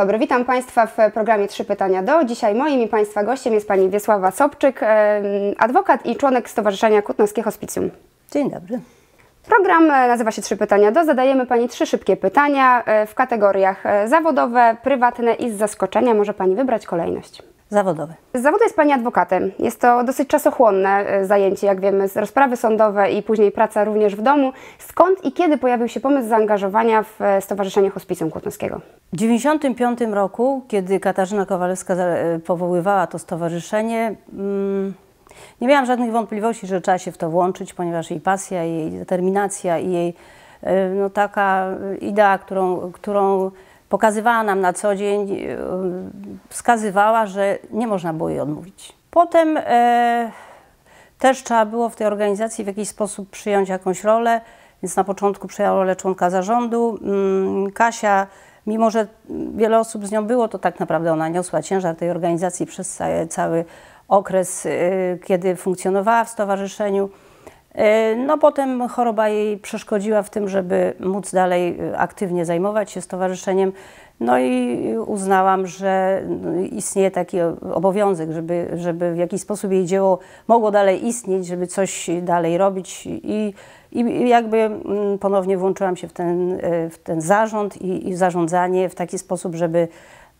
dobry, witam Państwa w programie Trzy Pytania do. Dzisiaj moim i Państwa gościem jest Pani Wiesława Sobczyk, adwokat i członek Stowarzyszenia Kutnowskie Hospicjum. Dzień dobry. Program e, nazywa się Trzy Pytania do. Zadajemy Pani trzy szybkie pytania e, w kategoriach e, zawodowe, prywatne i z zaskoczenia może Pani wybrać kolejność zawodowy. Zawodu jest Pani adwokatem. Jest to dosyć czasochłonne e, zajęcie, jak wiemy, z rozprawy sądowe i później praca również w domu. Skąd i kiedy pojawił się pomysł zaangażowania w e, Stowarzyszenie Hospicjum Kutnowskiego? W 1995 roku, kiedy Katarzyna Kowalewska e, powoływała to stowarzyszenie, mm, nie miałam żadnych wątpliwości, że trzeba się w to włączyć, ponieważ jej pasja, jej determinacja i jej no, taka idea, którą, którą pokazywała nam na co dzień, e, wskazywała, że nie można było jej odmówić. Potem e, też trzeba było w tej organizacji w jakiś sposób przyjąć jakąś rolę, więc na początku przyjęła rolę członka zarządu. Mm, Kasia, mimo że wiele osób z nią było, to tak naprawdę ona niosła ciężar tej organizacji przez cały okres, e, kiedy funkcjonowała w stowarzyszeniu. E, no potem choroba jej przeszkodziła w tym, żeby móc dalej e, aktywnie zajmować się stowarzyszeniem. No i uznałam, że no, istnieje taki obowiązek, żeby, żeby w jakiś sposób jej dzieło mogło dalej istnieć, żeby coś dalej robić i, i jakby mm, ponownie włączyłam się w ten, e, w ten zarząd i, i zarządzanie w taki sposób, żeby,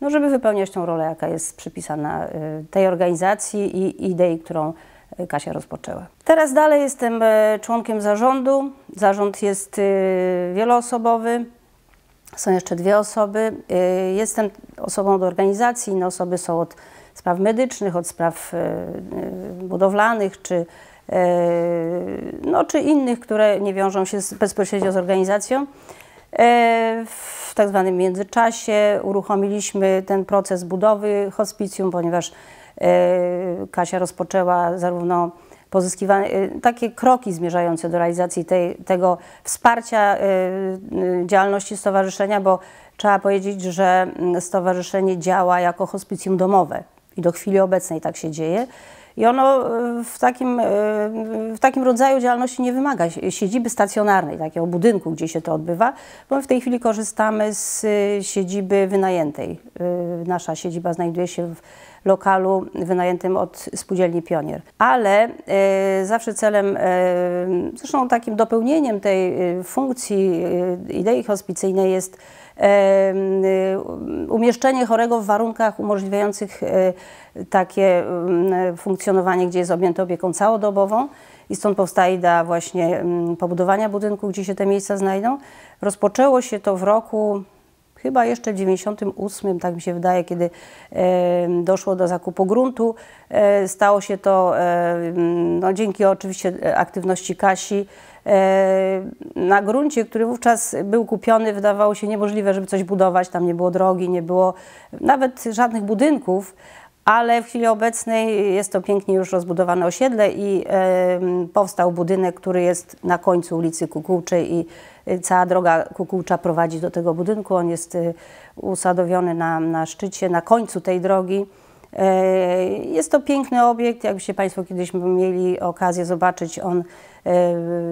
no żeby wypełniać tą rolę, jaka jest przypisana tej organizacji i idei, którą Y, Kasia rozpoczęła. Teraz dalej jestem e, członkiem zarządu. Zarząd jest y, wieloosobowy. Są jeszcze dwie osoby. Y, jestem osobą od organizacji, inne osoby są od spraw medycznych, od spraw budowlanych czy, no, czy innych, które nie wiążą się bezpośrednio z organizacją. E, w tak zwanym międzyczasie uruchomiliśmy ten proces budowy hospicjum, ponieważ E, Kasia rozpoczęła zarówno pozyskiwanie e, takie kroki zmierzające do realizacji tej, tego wsparcia e, działalności stowarzyszenia, bo trzeba powiedzieć, że stowarzyszenie działa jako hospicjum domowe i do chwili obecnej tak się dzieje i ono e, w takim, e, w takim rodzaju działalności nie wymaga siedziby stacjonarnej, takiego budynku, gdzie się to odbywa, bo my w tej chwili korzystamy z e, siedziby wynajętej. Nasza siedziba znajduje się w lokalu wynajętym od spółdzielni Pionier. Ale zawsze celem, zresztą takim dopełnieniem tej funkcji idei hospicyjnej jest Y, umieszczenie chorego w warunkach umożliwiających y, takie funkcjonowanie, gdzie jest objęte opieką całodobową i stąd powstaje idea właśnie pobudowania budynku, gdzie się te miejsca znajdą. Rozpoczęło się to w roku chyba jeszcze w 98, tak mi się wydaje, kiedy doszło do zakupu gruntu. E, stało się to e, no, dzięki oczywiście e, aktywności Kasi, E, na gruncie, który wówczas był kupiony, wydawało się niemożliwe, żeby coś budować. Tam nie było drogi, nie było nawet żadnych budynków, ale w chwili obecnej jest to pięknie już rozbudowane osiedle i powstał budynek, który jest na końcu ulicy Kukułczej i y, cała droga Kukułcza prowadzi do tego budynku. On jest y, usadowiony na, na szczycie, na końcu tej drogi. E, jest to piękny obiekt, jakbyście Państwo kiedyś mieli okazję zobaczyć, on e,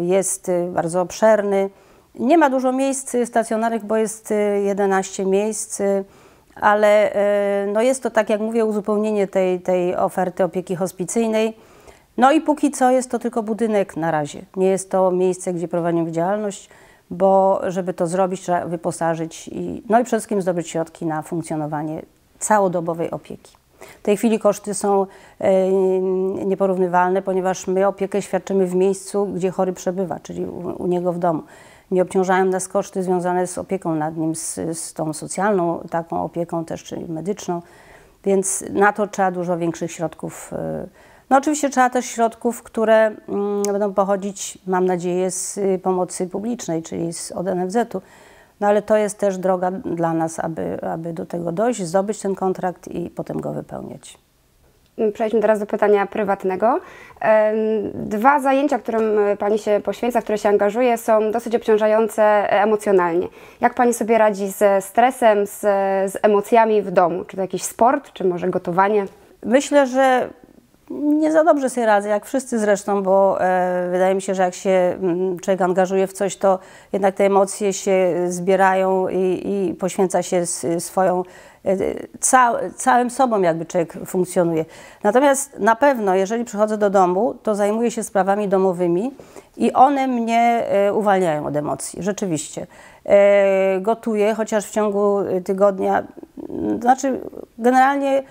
jest e, bardzo obszerny. Nie ma dużo miejsc stacjonarnych, bo jest 11 miejsc, ale no jest to, tak jak mówię, uzupełnienie tej, tej oferty opieki hospicyjnej. No i póki co jest to tylko budynek na razie. Nie jest to miejsce, gdzie prowadzimy działalność, bo żeby to zrobić, trzeba wyposażyć i, no i przede wszystkim zdobyć środki na funkcjonowanie całodobowej opieki. W tej chwili koszty są e, nieporównywalne, ponieważ my opiekę świadczymy w miejscu, gdzie chory przebywa, czyli u, niego w domu. Nie obciążają nas koszty związane z opieką nad nim, z, z tą socjalną taką opieką też, czyli medyczną, więc na to trzeba dużo większych środków. E, no oczywiście trzeba też środków, które mm, będą pochodzić, mam nadzieję, z y, pomocy publicznej, czyli z, od NFZ-u. No ale to jest też droga dla nas, aby, aby do tego dojść, zdobyć ten kontrakt i potem go wypełniać. Przejdźmy teraz do pytania prywatnego. Dwa zajęcia, którym e, Pani się poświęca, które się angażuje, są dosyć obciążające emocjonalnie. Jak Pani sobie radzi ze stresem, z, z emocjami w domu? Czy to jakiś sport, czy może gotowanie? Myślę, że nie za dobrze sobie radzę, jak wszyscy zresztą, bo e, wydaje mi się, że jak się mm, człowiek angażuje w coś, to jednak te emocje się e, zbierają i, i poświęca się e, swoją, e, ca, całym sobą jakby człowiek funkcjonuje. Natomiast na pewno, jeżeli przychodzę do domu, to zajmuję się sprawami domowymi i one mnie uwalniają od emocji, rzeczywiście. E, gotuję, chociaż w ciągu tygodnia, znaczy generalnie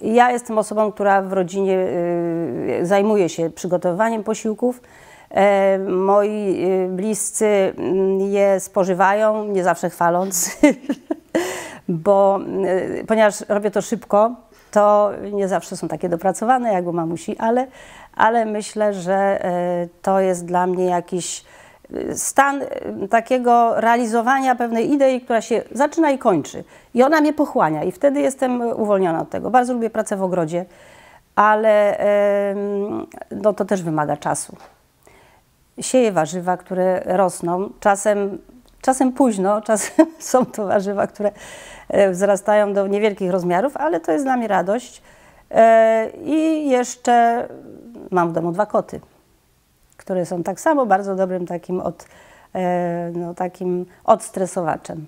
ja jestem osobą, która w rodzinie y, zajmuje się przygotowywaniem posiłków. E, moi y, bliscy mm, je spożywają, nie zawsze chwaląc, bo y, ponieważ robię to szybko, to nie zawsze są takie dopracowane jak u mamusi, ale, ale myślę, że e, to jest dla mnie jakiś stan y, takiego realizowania pewnej idei, która się zaczyna i kończy. I ona mnie pochłania i wtedy jestem uwolniona od tego. Bardzo lubię pracę w ogrodzie, ale no, to też wymaga czasu. Sieję warzywa, które rosną. Czasem, czasem późno, czasem są to warzywa, które e, wzrastają do niewielkich rozmiarów, ale to jest dla mnie radość. E, I jeszcze mam w domu dwa koty które są tak samo bardzo dobrym takim, od, e, no, takim odstresowaczem.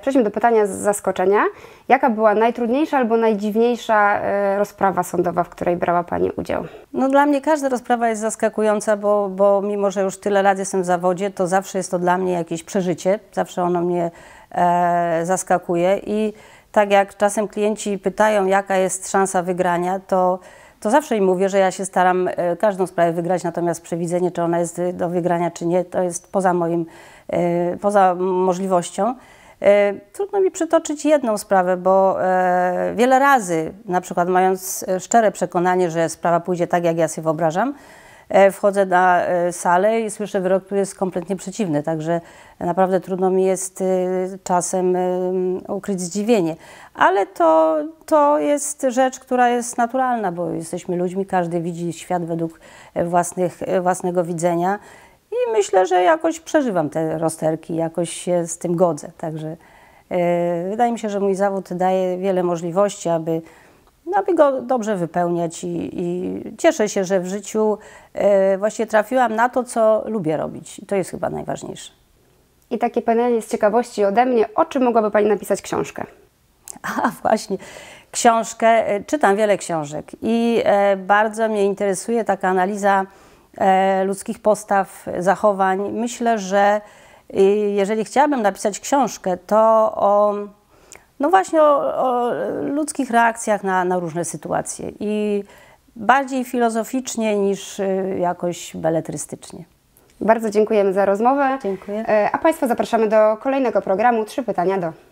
Przejdźmy do pytania z zaskoczenia. Jaka była najtrudniejsza albo najdziwniejsza e, rozprawa sądowa, w której brała Pani udział? No dla mnie każda rozprawa jest zaskakująca, bo, bo mimo, że już tyle lat jestem w zawodzie, to zawsze jest to dla mnie jakieś przeżycie. Zawsze ono mnie e, zaskakuje i tak jak czasem klienci pytają, jaka jest szansa wygrania, to to zawsze im mówię, że ja się staram e, każdą sprawę wygrać, natomiast przewidzenie, czy ona jest do wygrania, czy nie, to jest poza moim, e, poza możliwością. E, trudno mi przytoczyć jedną sprawę, bo wiele razy, na przykład mając szczere przekonanie, że sprawa pójdzie tak, jak ja sobie wyobrażam, E, wchodzę na e, salę i słyszę wyrok, który jest kompletnie przeciwny, także naprawdę trudno mi jest e, czasem ukryć zdziwienie. Ale to, to jest rzecz, która jest naturalna, bo jesteśmy ludźmi, każdy widzi świat według własnych, własnego widzenia i myślę, że jakoś przeżywam te rozterki, jakoś się z tym godzę, także... Wydaje mi się, że mój zawód daje wiele możliwości, aby no, aby go dobrze wypełniać i, i cieszę się, że w życiu y, właśnie trafiłam na to, co lubię robić. to jest chyba najważniejsze. I takie pytanie z ciekawości ode mnie, o czym mogłaby Pani napisać książkę? A właśnie, książkę, e, czytam wiele książek i e, bardzo mnie interesuje taka analiza e, ludzkich postaw, zachowań. Myślę, że e, jeżeli chciałabym napisać książkę, to o no właśnie o, o ludzkich reakcjach na, na, różne sytuacje i bardziej filozoficznie niż y, jakoś beletrystycznie. Bardzo dziękujemy za rozmowę. Dziękuję. E, a Państwa zapraszamy do kolejnego programu Trzy pytania do.